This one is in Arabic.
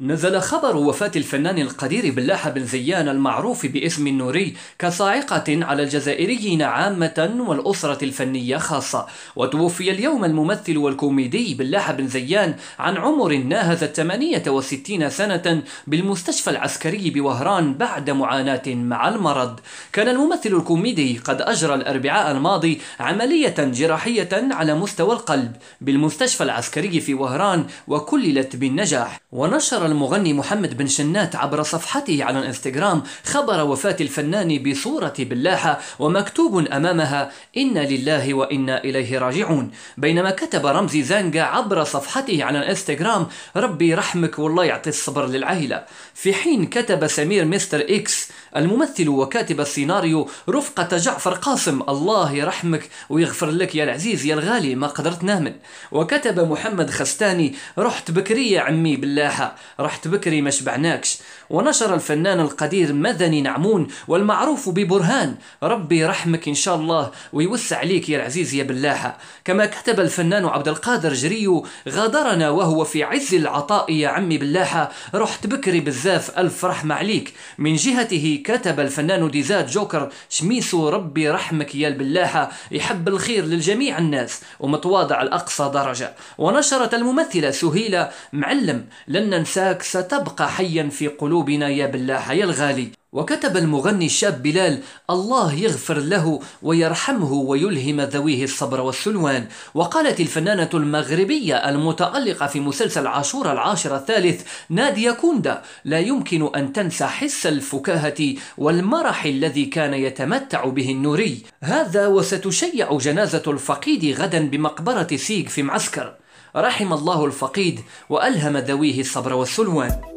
نزل خبر وفاة الفنان القدير بلاح بن زيان المعروف باسم النوري كصاعقة على الجزائريين عامة والأسرة الفنية خاصة وتوفي اليوم الممثل والكوميدي بلاح بن زيان عن عمر ناهز 68 سنة بالمستشفى العسكري بوهران بعد معاناة مع المرض كان الممثل الكوميدي قد أجرى الأربعاء الماضي عملية جراحية على مستوى القلب بالمستشفى العسكري في وهران وكللت بالنجاح ونشر المغني محمد بن شنات عبر صفحته على الانستغرام خبر وفاة الفنان بصورة بلاحة ومكتوب أمامها إنا لله وإنا إليه راجعون بينما كتب رمزي زانجا عبر صفحته على الانستغرام ربي رحمك والله يعطي الصبر للعائلة في حين كتب سمير مستر إكس الممثل وكاتب السيناريو رفقة جعفر قاسم الله يرحمك ويغفر لك يا العزيز يا الغالي ما قدرت نامن وكتب محمد خستاني رحت بكري يا عمي باللاحة رحت بكري ما شبعناكش ونشر الفنان القدير مدني نعمون والمعروف ببرهان ربي رحمك إن شاء الله ويوسع عليك يا العزيز يا باللاحة كما كتب الفنان عبد القادر جريو غادرنا وهو في عز العطاء يا عمي باللاحة رحت بكري بزاف ألف رحمة عليك من جهته كتب الفنان ديزاد جوكر شميسو ربي رحمك يا البلاحة يحب الخير للجميع الناس ومتواضع لأقصى درجة ونشرت الممثلة سهيلة معلم لن ننساك ستبقى حيا في قلوبنا يا بلاحة يا الغالي وكتب المغني الشاب بلال الله يغفر له ويرحمه ويلهم ذويه الصبر والسلوان وقالت الفنانة المغربية المتألقة في مسلسل عاشور العاشر الثالث نادية كوندا لا يمكن أن تنسى حس الفكاهة والمرح الذي كان يتمتع به النوري هذا وستشيع جنازة الفقيد غدا بمقبرة سيغ في معسكر رحم الله الفقيد وألهم ذويه الصبر والسلوان